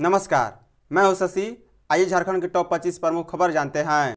नमस्कार मैं हूं शशि आइए झारखंड के टॉप 25 प्रमुख खबर जानते हैं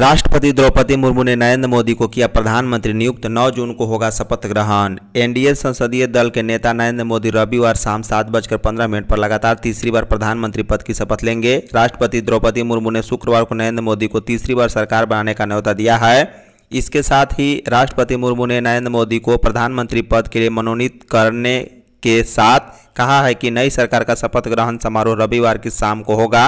राष्ट्रपति द्रौपदी मुर्मू ने नरेंद्र मोदी को किया प्रधानमंत्री नियुक्त 9 जून को होगा शपथ ग्रहण एनडीए संसदीय दल के नेता नरेंद्र मोदी रविवार शाम सात बजकर पंद्रह मिनट पर लगातार तीसरी बार प्रधानमंत्री पद की शपथ लेंगे राष्ट्रपति द्रौपदी मुर्मू ने शुक्रवार को नरेंद्र मोदी को तीसरी बार सरकार बनाने का न्यौता दिया है इसके साथ ही राष्ट्रपति मुर्मू ने नरेंद्र मोदी को प्रधानमंत्री पद के लिए मनोनीत करने के साथ कहा है कि नई सरकार का शपथ ग्रहण समारोह रविवार की शाम को होगा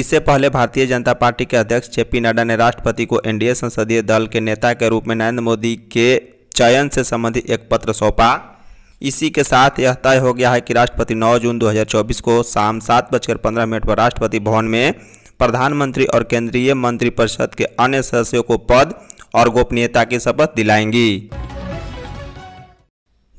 इससे पहले भारतीय जनता पार्टी के अध्यक्ष जे पी नड्डा ने राष्ट्रपति को एनडीए संसदीय दल के नेता के रूप में नरेंद्र मोदी के चयन से संबंधित एक पत्र सौंपा इसी के साथ यह तय हो गया है कि राष्ट्रपति 9 जून 2024 को शाम सात बजकर पंद्रह मिनट पर राष्ट्रपति भवन में प्रधानमंत्री और केंद्रीय मंत्रिपरिषद के अन्य सदस्यों को पद और गोपनीयता की शपथ दिलाएंगी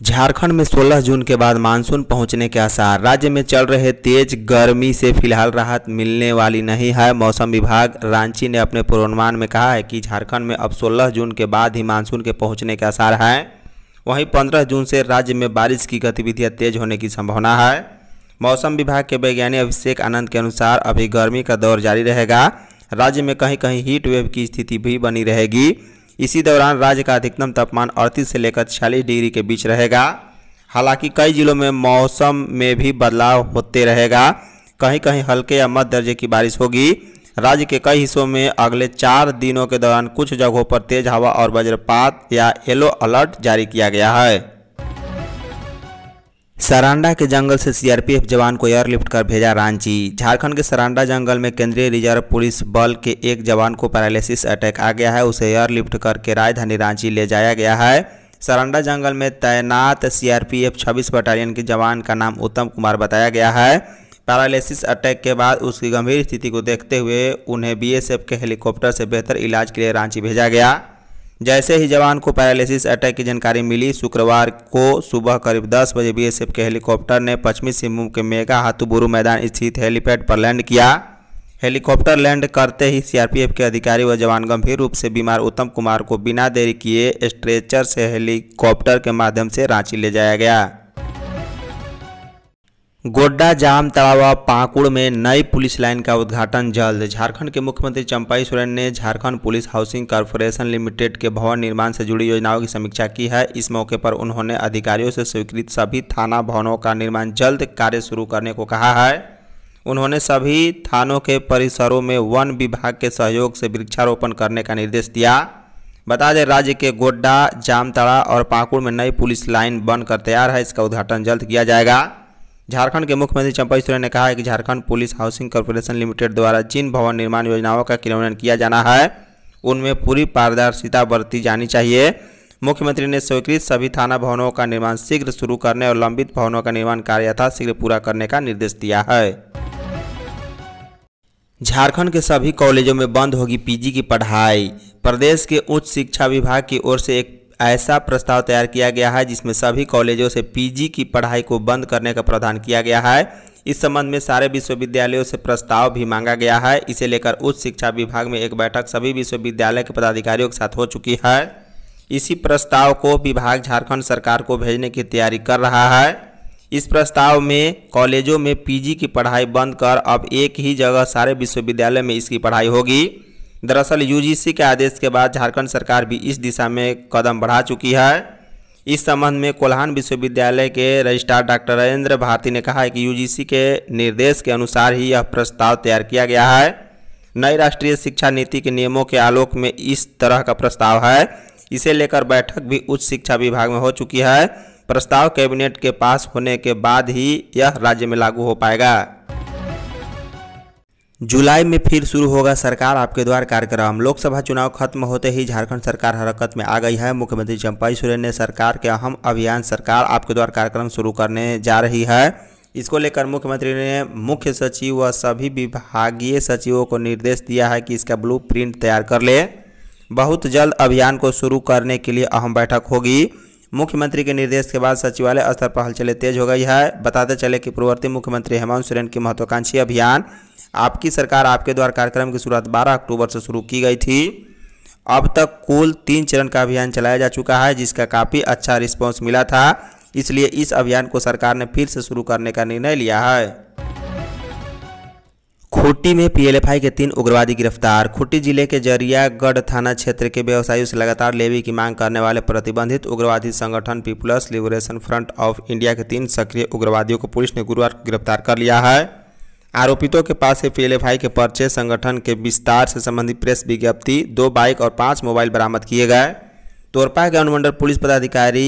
झारखंड में 16 जून के बाद मानसून पहुंचने के आसार राज्य में चल रहे तेज गर्मी से फिलहाल राहत मिलने वाली नहीं है मौसम विभाग रांची ने अपने पूर्वानुमान में कहा है कि झारखंड में अब 16 जून के बाद ही मानसून के पहुंचने के आसार हैं वहीं 15 जून से राज्य में बारिश की गतिविधियां तेज होने की संभावना है मौसम विभाग के वैज्ञानिक अभिषेक आनंद के अनुसार अभी गर्मी का दौर जारी रहेगा राज्य में कहीं कहीं हीट वेव की स्थिति भी बनी रहेगी इसी दौरान राज्य का अधिकतम तापमान अड़तीस से लेकर छियालीस डिग्री के बीच रहेगा हालांकि कई जिलों में मौसम में भी बदलाव होते रहेगा कहीं कहीं हल्के या मध्य दर्जे की बारिश होगी राज्य के कई हिस्सों में अगले चार दिनों के दौरान कुछ जगहों पर तेज हवा और वज्रपात या येलो अलर्ट जारी किया गया है सरांडा के जंगल से सीआरपीएफ जवान को एयरलिफ्ट कर भेजा रांची झारखंड के सरांडा जंगल में केंद्रीय रिजर्व पुलिस बल के एक जवान को पैरालिसिस अटैक आ गया है उसे एयरलिफ्ट करके राजधानी रांची ले जाया गया है सरांडा जंगल में तैनात सीआरपीएफ 26 बटालियन के जवान का नाम उत्तम कुमार बताया गया है पैरालिसिस अटैक के बाद उसकी गंभीर स्थिति को देखते हुए उन्हें बीएसएफ के हेलीकॉप्टर से बेहतर इलाज के लिए रांची भेजा गया जैसे ही जवान को पैरालिसिस अटैक की जानकारी मिली शुक्रवार को सुबह करीब 10 बजे बीएसएफ के हेलीकॉप्टर ने पश्चिमी सिंहभूम के मेगा हाथुबुरु मैदान स्थित हेलीपैड पर लैंड किया हेलीकॉप्टर लैंड करते ही सीआरपीएफ के अधिकारी व जवान गंभीर रूप से बीमार उत्तम कुमार को बिना देरी किए स्ट्रेचर से हेलीकॉप्टर के माध्यम से रांची ले जाया गया गोड्डा जाम तलावा पाकुड़ में नई पुलिस लाइन का उद्घाटन जल्द झारखंड के मुख्यमंत्री चंपाई सोरेन ने Jharkhand police housing corporation limited के भवन निर्माण से जुड़ी योजनाओं की समीक्षा की है इस मौके पर उन्होंने अधिकारियों से स्वीकृत सभी थाना भवनों का निर्माण जल्द कार्य शुरू करने को कहा है उन्होंने सभी थानों के परिसरों में वन विभाग के सहयोग से वृक्षारोपण करने का निर्देश दिया बता दें राज्य के गोड्डा जामतड़ा और पाकुड़ में नई पुलिस लाइन बनकर तैयार है इसका उद्घाटन जल्द किया जाएगा झारखंड के मुख्यमंत्री चंपई सोरेन ने कहा है कि Jharkhand police housing corporation limited द्वारा जिन भवन निर्माण योजनाओं का क्रियान्वयन किया जाना है उनमें पूरी पारदर्शिता बरती जानी चाहिए मुख्यमंत्री ने स्वीकृत सभी थाना भवनों का निर्माण शीघ्र शुरू करने और लंबित भवनों का निर्माण कार्य यथाशीघ्र पूरा करने का निर्देश दिया है झारखंड के सभी कॉलेजों में बंद होगी पीजी की पढ़ाई प्रदेश के उच्च शिक्षा विभाग की ओर से एक ऐसा प्रस्ताव तैयार किया गया है जिसमें सभी कॉलेजों से पीजी की पढ़ाई को बंद करने का प्रावधान किया गया है इस संबंध में सारे विश्वविद्यालयों से प्रस्ताव भी मांगा गया है इसे लेकर उच्च शिक्षा विभाग में एक बैठक सभी विश्वविद्यालय के पदाधिकारियों के साथ हो चुकी है इसी प्रस्ताव को विभाग झारखंड सरकार को भेजने की तैयारी कर रहा है इस प्रस्ताव में कॉलेजों में पीजी की पढ़ाई बंद कर अब एक ही जगह सारे विश्वविद्यालय में इसकी पढ़ाई होगी दरअसल यूजीसी के आदेश के बाद झारखंड सरकार भी इस दिशा में कदम बढ़ा चुकी है इस संबंध में कोल्हान विश्वविद्यालय के रजिस्ट्रार डॉक्टर राजेंद्र भारती ने कहा है कि यूजीसी के निर्देश के अनुसार ही यह प्रस्ताव तैयार किया गया है नई राष्ट्रीय शिक्षा नीति के नियमों के आलोक में इस तरह का प्रस्ताव है इसे लेकर बैठक भी उच्च शिक्षा विभाग में हो चुकी है प्रस्ताव कैबिनेट के पास होने के बाद ही यह राज्य में लागू हो पाएगा जुलाई में फिर शुरू होगा सरकार आपके द्वार कार्यक्रम लोकसभा चुनाव खत्म होते ही झारखंड सरकार हरकत में आ गई है मुख्यमंत्री चंपाई सोरेन ने सरकार के अहम अभियान सरकार आपके द्वार कार्यक्रम शुरू करने जा रही है इसको लेकर मुख्यमंत्री ने मुख्य सचिव व सभी विभागीय सचिवों को निर्देश दिया है कि इसका ब्लू तैयार कर ले बहुत जल्द अभियान को शुरू करने के लिए अहम बैठक होगी मुख्यमंत्री के निर्देश के बाद सचिवालय स्तर पर हलचले तेज हो गई है बताते चले कि पूर्ववर्ती मुख्यमंत्री हेमंत सोरेन की महत्वाकांक्षी अभियान आपकी सरकार आपके द्वारा कार्यक्रम की शुरुआत 12 अक्टूबर से शुरू की गई थी अब तक कुल तीन चरण का अभियान चलाया जा चुका है जिसका काफ़ी अच्छा रिस्पॉन्स मिला था इसलिए इस अभियान को सरकार ने फिर से शुरू करने का निर्णय लिया है खुट्टी में पीएलएफआई के तीन उग्रवादी गिरफ्तार खुट्टी जिले के जरियागढ़ थाना क्षेत्र के व्यवसायियों से लगातार लेवी की मांग करने वाले प्रतिबंधित उग्रवादी संगठन People's Liberation Front of India के तीन सक्रिय उग्रवादियों को पुलिस ने गुरुवार गिरफ्तार कर लिया है आरोपितों के पास से पीएलएफआई के पर्चे संगठन के विस्तार से संबंधित प्रेस विज्ञप्ति दो बाइक और पांच मोबाइल बरामद किए गए तोरपा के अनुमंडल पुलिस पदाधिकारी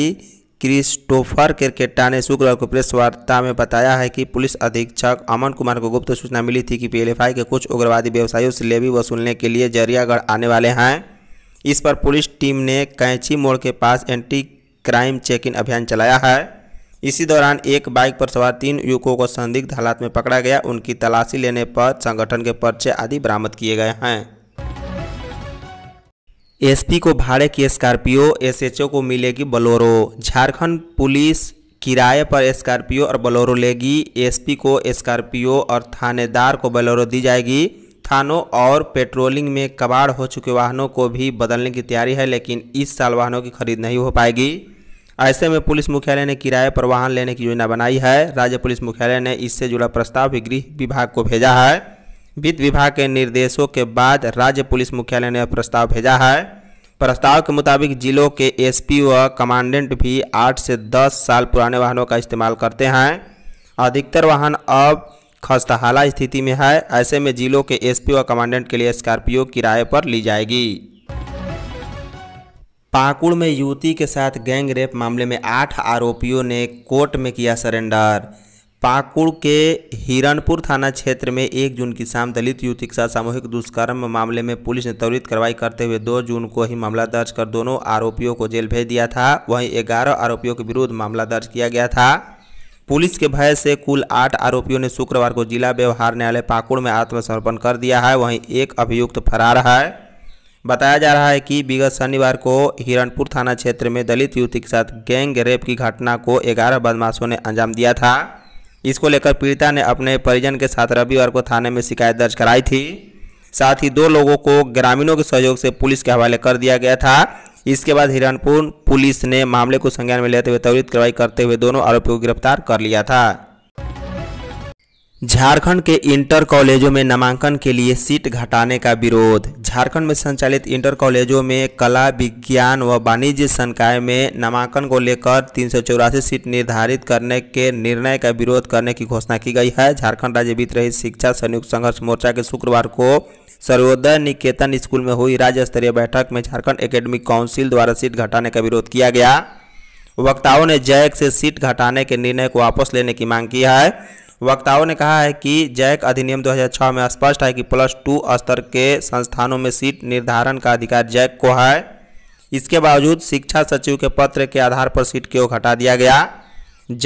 क्रिस्टोफर केरकेट्टा ने शुक्रवार को प्रेस वार्ता में बताया है कि पुलिस अधीक्षक अमन कुमार को गुप्त सूचना मिली थी कि पीएलएफआई के कुछ उग्रवादी व्यवसायियों से लेवी वसूलने के लिए जरियागढ़ आने वाले हैं इस पर पुलिस टीम ने कैंची मोड़ के पास एंटी क्राइम चेकिंग अभियान चलाया है इसी दौरान एक बाइक पर सवार तीन युवकों को संदिग्ध हालात में पकड़ा गया उनकी तलाशी लेने पर संगठन के पर्चे आदि बरामद किए गए हैं एसपी को भाड़े की स्कॉर्पियो एसएचओ को मिलेगी बलोरो झारखंड पुलिस किराए पर स्कॉर्पियो और बलोरो लेगी एसपी को स्कॉर्पियो और थानेदार को बलोरो दी जाएगी थानों और पेट्रोलिंग में कबाड़ हो चुके वाहनों को भी बदलने की तैयारी है लेकिन इस साल वाहनों की खरीद नहीं हो पाएगी ऐसे में पुलिस मुख्यालय ने किराए पर वाहन लेने की योजना बनाई है राज्य पुलिस मुख्यालय ने इससे जुड़ा प्रस्ताव भी गृह विभाग को भेजा है वित्त विभाग के निर्देशों के बाद राज्य पुलिस मुख्यालय ने प्रस्ताव भेजा है प्रस्ताव के मुताबिक जिलों के एसपी व कमांडेंट भी आठ से दस साल पुराने वाहनों का इस्तेमाल करते हैं अधिकतर वाहन अब खस्ताहाला स्थिति में है ऐसे में जिलों के एसपी व कमांडेंट के लिए स्कॉर्पियो किराए पर ली जाएगी पाकुड़ में युवती के साथ गैंग रेप मामले में आठ आरोपियों ने कोर्ट में किया सरेंडर पाकुड़ के हिरनपुर थाना क्षेत्र में एक जून की शाम दलित युवती के साथ सामूहिक दुष्कर्म मामले में पुलिस ने त्वरित कार्रवाई करते हुए दो जून को ही मामला दर्ज कर दोनों आरोपियों को जेल भेज दिया था वहीं ग्यारह आरोपियों के विरुद्ध मामला दर्ज किया गया था पुलिस के भय से कुल आठ आरोपियों ने शुक्रवार को जिला व्यवहार न्यायालय पाकुड़ में आत्मसमर्पण कर दिया है वहीं एक अभियुक्त फरार है बताया जा रहा है कि विगत शनिवार को हिरणपुर थाना क्षेत्र में दलित युवती के साथ गैंग रेप की घटना को ग्यारह बदमाशों ने अंजाम दिया था इसको लेकर पीड़िता ने अपने परिजन के साथ रविवार को थाने में शिकायत दर्ज कराई थी साथ ही दो लोगों को ग्रामीणों के सहयोग से पुलिस के हवाले कर दिया गया था इसके बाद हिरणपुर पुलिस ने मामले को संज्ञान में लेते हुए त्वरित कार्रवाई करते हुए दोनों आरोपियों को गिरफ्तार कर लिया था झारखंड के इंटर कॉलेजों में नामांकन के लिए सीट घटाने का विरोध झारखंड में संचालित इंटर कॉलेजों में कला विज्ञान व वाणिज्य संकाय में नामांकन को लेकर तीन सीट निर्धारित करने के निर्णय का विरोध करने की घोषणा की गई है झारखंड राज्य वित्त रहित शिक्षा संयुक्त संघर्ष मोर्चा के शुक्रवार को सर्वोदय निकेतन स्कूल में हुई राज्य स्तरीय बैठक में झारखंड एकेडमिक काउंसिल द्वारा सीट घटाने का विरोध किया गया वक्ताओं ने जैक से सीट घटाने के निर्णय को वापस लेने की मांग की है वक्ताओं ने कहा है कि जैक अधिनियम 2006 में स्पष्ट है कि प्लस टू स्तर के संस्थानों में सीट निर्धारण का अधिकार जैक को है इसके बावजूद शिक्षा सचिव के पत्र के आधार पर सीट क्यों घटा दिया गया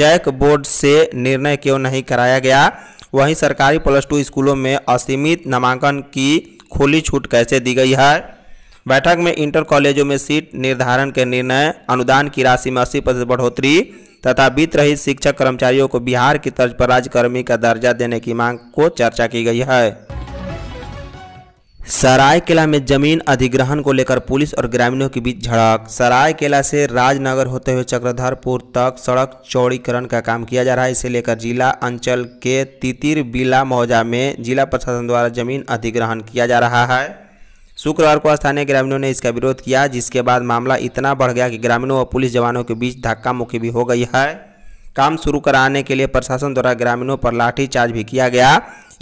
जैक बोर्ड से निर्णय क्यों नहीं कराया गया वहीं सरकारी प्लस टू स्कूलों में असीमित नामांकन की खुली छूट कैसे दी गई है बैठक में इंटर कॉलेजों में सीट निर्धारण के निर्णय अनुदान की राशि में अस्सी प्रतिशत बढ़ोतरी तथा वित्त रहित शिक्षक कर्मचारियों को बिहार की तर्ज पर राजकर्मी का दर्जा देने की मांग को चर्चा की गई है सरायकेला में जमीन अधिग्रहण को लेकर पुलिस और ग्रामीणों के बीच झड़प सरायकेला से राजनगर होते हुए चक्रधरपुर तक सड़क चौड़ीकरण का काम किया जा रहा है इसे लेकर जिला अंचल के तितिर बिला मौजा में जिला प्रशासन द्वारा जमीन अधिग्रहण किया जा रहा है शुक्रवार को स्थानीय ग्रामीणों ने इसका विरोध किया जिसके बाद मामला इतना बढ़ गया कि ग्रामीणों और पुलिस जवानों के बीच धक्का मुक्की भी हो गई है काम शुरू कराने के लिए प्रशासन द्वारा ग्रामीणों पर लाठीचार्ज भी किया गया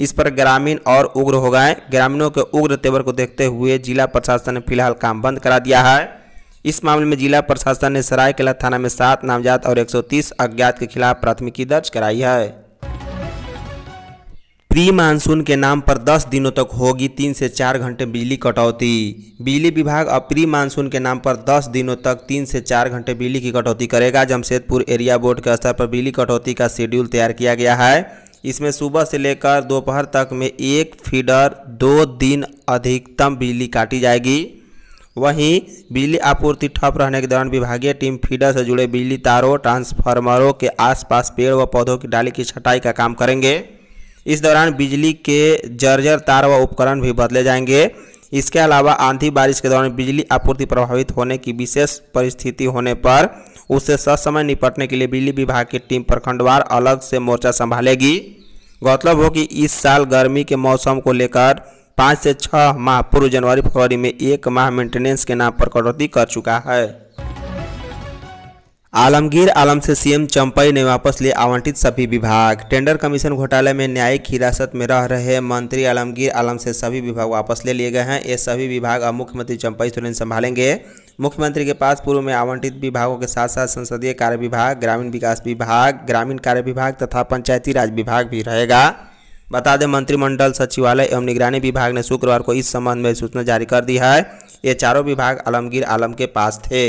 इस पर ग्रामीण और उग्र हो गए ग्रामीणों के उग्र तेवर को देखते हुए जिला प्रशासन ने फिलहाल काम बंद करा दिया है इस मामले में जिला प्रशासन ने सरायकेला थाना में सात नामजात और 130 अज्ञात के खिलाफ प्राथमिकी दर्ज कराई है प्री मानसून के नाम पर 10 दिनों तक होगी तीन से चार घंटे बिजली कटौती बिजली विभाग अब प्री मानसून के नाम पर 10 दिनों तक तीन से चार घंटे बिजली की कटौती करेगा जमशेदपुर एरिया बोर्ड के स्तर पर बिजली कटौती का शेड्यूल तैयार किया गया है इसमें सुबह से लेकर दोपहर तक में एक फीडर दो दिन अधिकतम बिजली काटी जाएगी वहीं बिजली आपूर्ति ठप रहने के दौरान विभागीय टीम फीडर से जुड़े बिजली तारों ट्रांसफार्मरों के आसपास पेड़ व पौधों की डाली की छटाई का काम करेंगे इस दौरान बिजली के जर्जर तार व उपकरण भी बदले जाएंगे इसके अलावा आंधी बारिश के दौरान बिजली आपूर्ति प्रभावित होने की विशेष परिस्थिति होने पर उससे ससमय निपटने के लिए बिजली विभाग की टीम प्रखंडवार अलग से मोर्चा संभालेगी गौरतलब हो कि इस साल गर्मी के मौसम को लेकर पाँच से छः माह पूर्व जनवरी फरवरी में एक माह मेंटेनेंस के नाम पर कटौती कर चुका है आलमगीर आलम से सीएम चंपई ने वापस लिए आवंटित सभी विभाग टेंडर कमीशन घोटाले में न्यायिक हिरासत में रह रहे मंत्री आलमगीर आलम से सभी विभाग वापस ले लिए गए हैं ये सभी विभाग अब मुख्यमंत्री चंपई सोरेन संभालेंगे मुख्यमंत्री के पास पूर्व में आवंटित विभागों के साथ साथ संसदीय कार्य विभाग ग्रामीण विकास विभाग ग्रामीण कार्य विभाग तथा पंचायती राज विभाग भी रहेगा बता दें मंत्रिमंडल सचिवालय एवं निगरानी विभाग ने शुक्रवार को इस संबंध में सूचना जारी कर दी है ये चारों विभाग आलमगीर आलम के पास थे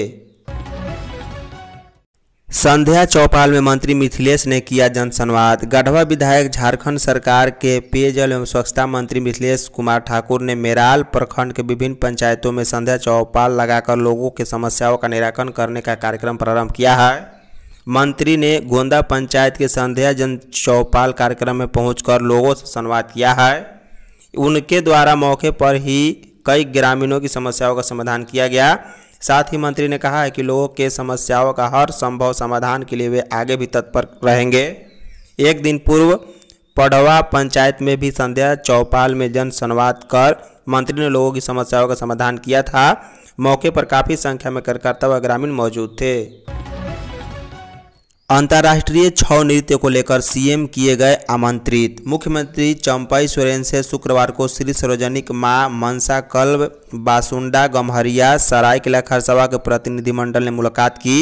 संध्या चौपाल में मंत्री मिथिलेश ने किया जनसंवाद गढ़वा विधायक झारखंड सरकार के पेयजल एवं स्वच्छता मंत्री मिथिलेश कुमार ठाकुर ने मेराल प्रखंड के विभिन्न पंचायतों में संध्या चौपाल लगाकर लोगों के समस्याओं का निराकरण करने का कार्यक्रम प्रारंभ किया है मंत्री ने गोंदा पंचायत के संध्या जन चौपाल कार्यक्रम में पहुंचकर लोगों से संवाद किया है उनके द्वारा मौके पर ही कई ग्रामीणों की समस्याओं का समाधान किया गया साथ ही मंत्री ने कहा है कि लोगों के समस्याओं का हर संभव समाधान के लिए वे आगे भी तत्पर रहेंगे एक दिन पूर्व पढ़वा पंचायत में भी संध्या चौपाल में जन संवाद कर मंत्री ने लोगों की समस्याओं का समाधान किया था मौके पर काफ़ी संख्या में कार्यकर्ता व ग्रामीण मौजूद थे अंतर्राष्ट्रीय छौ नृत्य को लेकर सीएम किए गए आमंत्रित मुख्यमंत्री चंपाई सोरेन से शुक्रवार को श्री सार्वजनिक मां मनसा कल्ब बासुंडा गम्हरिया किला खरसवा के प्रतिनिधिमंडल ने मुलाकात की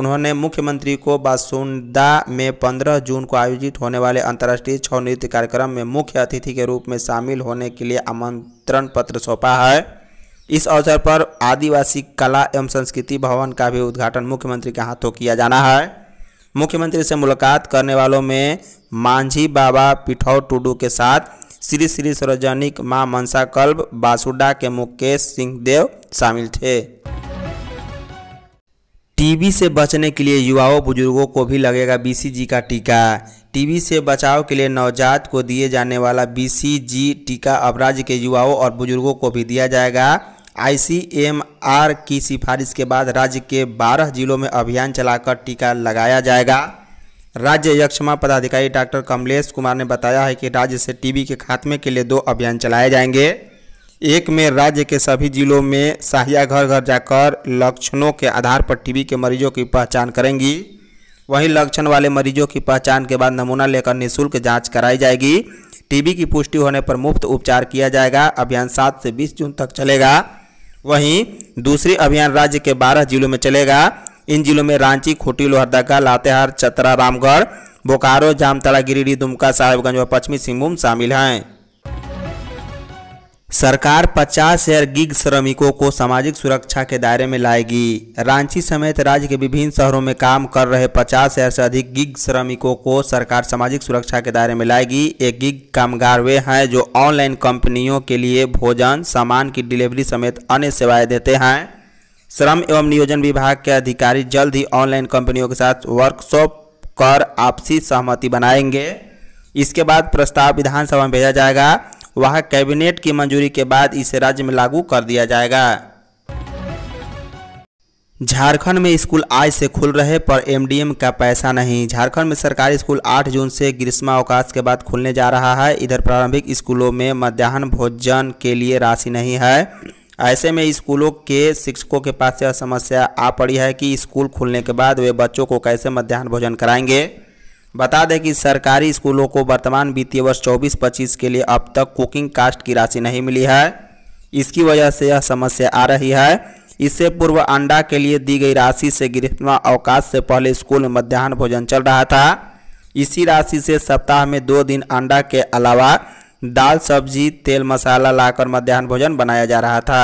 उन्होंने मुख्यमंत्री को बासुंडा में 15 जून को आयोजित होने वाले अंतर्राष्ट्रीय छौ नृत्य कार्यक्रम में मुख्य अतिथि के रूप में शामिल होने के लिए आमंत्रण पत्र सौंपा है इस अवसर पर आदिवासी कला एवं संस्कृति भवन का भी उद्घाटन मुख्यमंत्री के हाथों किया जाना है मुख्यमंत्री से मुलाकात करने वालों में मांझी बाबा पिठौ टुडू के साथ श्री श्री सार्वजनिक मां मनसा कल्ब बासुडा के मुकेश सिंह देव शामिल थे टीबी से बचने के लिए युवाओं बुजुर्गों को भी लगेगा बीसीजी का टीका टीबी से बचाव के लिए नवजात को दिए जाने वाला बीसीजी टीका अब राज्य के युवाओं और बुजुर्गों को भी दिया जाएगा आईसीएमआर की सिफारिश के बाद राज्य के 12 जिलों में अभियान चलाकर टीका लगाया जाएगा राज्य यक्षमा पदाधिकारी डॉक्टर कमलेश कुमार ने बताया है कि राज्य से टीबी के खात्मे के लिए दो अभियान चलाए जाएंगे एक में राज्य के सभी जिलों में साहिया घर घर जाकर लक्षणों के आधार पर टीबी के मरीजों की पहचान करेंगी वहीं लक्षण वाले मरीजों की पहचान के बाद नमूना लेकर निःशुल्क जांच कराई जाएगी टीबी की पुष्टि होने पर मुफ्त उपचार किया जाएगा अभियान सात से बीस जून तक चलेगा वहीं दूसरे अभियान राज्य के 12 जिलों में चलेगा इन जिलों में रांची खूटी लोहरदगा लातेहार चतरा रामगढ़ बोकारो जामतला गिरिडीह दुमका साहेबगंज और पश्चिमी सिंहभूम शामिल हैं सरकार 50 हजार गिग श्रमिकों को सामाजिक सुरक्षा के दायरे में लाएगी रांची समेत राज्य के विभिन्न शहरों में काम कर रहे 50 हजार से अधिक गिग श्रमिकों को सरकार सामाजिक सुरक्षा के दायरे में लाएगी एक गिग कामगार वे हैं जो ऑनलाइन कंपनियों के लिए भोजन सामान की डिलीवरी समेत अन्य सेवाएं देते हैं श्रम एवं नियोजन विभाग के अधिकारी जल्द ही ऑनलाइन कंपनियों के साथ वर्कशॉप कर आपसी सहमति बनाएंगे इसके बाद प्रस्ताव विधानसभा में भेजा जाएगा वह कैबिनेट की मंजूरी के बाद इसे राज्य में लागू कर दिया जाएगा झारखंड में स्कूल आज से खुल रहे पर एमडीएम का पैसा नहीं झारखंड में सरकारी स्कूल 8 जून से ग्रीष्मावकाश के बाद खुलने जा रहा है इधर प्रारंभिक स्कूलों में मध्याह्न भोजन के लिए राशि नहीं है ऐसे में स्कूलों के शिक्षकों के पास यह समस्या आ पड़ी है कि स्कूल खुलने के बाद वे बच्चों को कैसे मध्याह्न भोजन कराएंगे बता दें कि सरकारी स्कूलों को वर्तमान वित्तीय वर्ष 24-25 के लिए अब तक कुकिंग कास्ट की राशि नहीं मिली है इसकी वजह से यह समस्या आ रही है इससे पूर्व अंडा के लिए दी गई राशि से ग्रीष्मा अवकाश से पहले स्कूल में मध्यान्ह भोजन चल रहा था इसी राशि से सप्ताह में दो दिन अंडा के अलावा दाल सब्जी तेल मसाला लाकर मध्यान्ह भोजन बनाया जा रहा था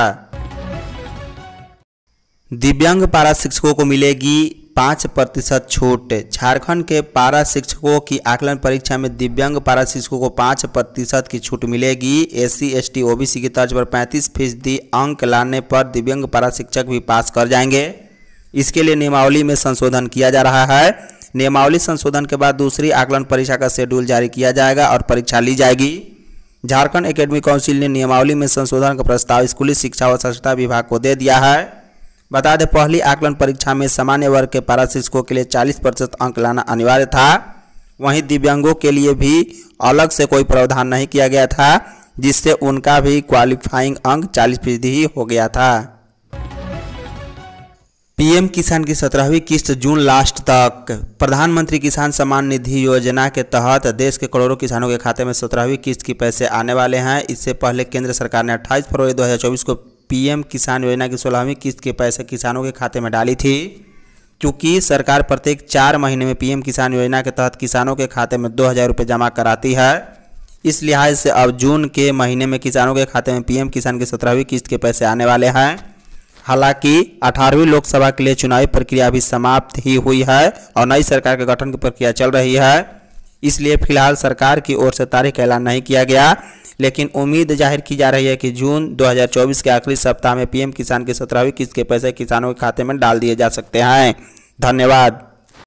दिव्यांग पारा शिक्षकों को मिलेगी पाँच प्रतिशत छूट झारखंड के पारा शिक्षकों की आकलन परीक्षा में दिव्यांग पारा शिक्षकों को पाँच प्रतिशत की छूट मिलेगी एससी एसटी ओबीसी की तर्ज पर पैंतीस फीसदी अंक लाने पर दिव्यांग पारा शिक्षक भी पास कर जाएंगे इसके लिए नियमावली में संशोधन किया जा रहा है नियमावली संशोधन के बाद दूसरी आकलन परीक्षा का शेड्यूल जारी किया जाएगा और परीक्षा ली जाएगी झारखंड एकेडमी काउंसिल ने नियमावली में संशोधन का प्रस्ताव स्कूली शिक्षा और स्वच्छता विभाग को दे दिया है बता दें पहली आकलन परीक्षा में सामान्य वर्ग के पारा शिक्षकों के लिए चालीस प्रतिशत अंक लाना अनिवार्य था वहीं दिव्यांगों के लिए भी अलग से कोई प्रावधान नहीं किया गया था जिससे उनका भी क्वालिफाइंग अंक चालीस फीसदी ही हो गया था पीएम किसान की सत्रहवीं किस्त जून लास्ट तक प्रधानमंत्री किसान सम्मान निधि योजना के तहत देश के करोड़ों किसानों के खाते में सत्रहवीं किस्त के पैसे आने वाले हैं इससे पहले केंद्र सरकार ने 28 फरवरी 2024 को पीएम किसान योजना की सोलहवीं किस्त के पैसे किसानों के खाते में डाली थी क्योंकि सरकार प्रत्येक चार महीने में पीएम किसान योजना के तहत किसानों के खाते में दो हज़ार रुपये जमा कराती है इस लिहाज से अब जून के महीने में किसानों के खाते में पीएम किसान की सत्रहवीं किस्त के पैसे आने वाले हैं हालांकि अठारहवीं लोकसभा के लिए चुनावी प्रक्रिया अभी समाप्त ही हुई है और नई सरकार के गठन की प्रक्रिया चल रही है इसलिए फिलहाल सरकार की ओर से तारीख का ऐलान नहीं किया गया लेकिन उम्मीद जाहिर की जा रही है कि जून 2024 के आखिरी सप्ताह में पीएम किसान की सत्रहवीं किस्त के पैसे किसानों के खाते में डाल दिए जा सकते हैं धन्यवाद